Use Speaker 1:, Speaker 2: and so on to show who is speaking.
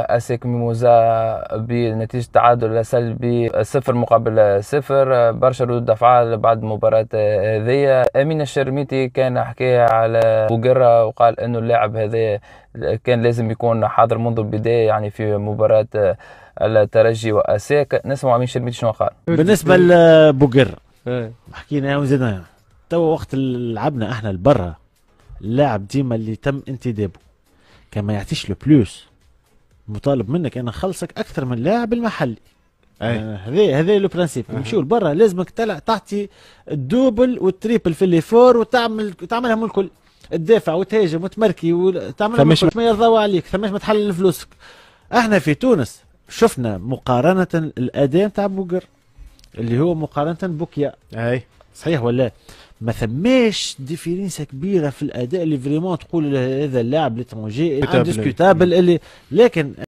Speaker 1: اسيك ميموزا بنتيجه تعادل سلبي صفر مقابل صفر برشا ردود افعال بعد المباراه هذيا امين الشرميتي كان حكى على بوغرا وقال انه اللاعب هذا كان لازم يكون حاضر منذ البدايه يعني في مباراه الترجي واسيك نسمع امين الشرميتي شنو قال بالنسبه
Speaker 2: لبوغرا إيه. حكينا وزيدا توا وقت لعبنا احنا لبرا اللاعب ديما اللي تم انتدابه كان ما يعطيش لو بلوس مطالب منك انا نخلصك اكثر من لاعب المحلي هذا هذا لو برانسيب نمشيو لبرا لازمك تلع تعطي الدوبل والتريبل في اللي فور وتعمل تعملهم الكل تدافع وتهاجم وتمركي وتعمل ما, ما يرضوا عليك ثماش ما تحلل فلوسك احنا في تونس شفنا مقارنه الاداء نتاع بوكر اللي هو مقارنه بوكيا اي صحيح ولا ما ثماش ديفيرنس كبيره في الاداء اللي فريمون تقول هذا اللاعب لترونجي اندسكوتابل اللي لكن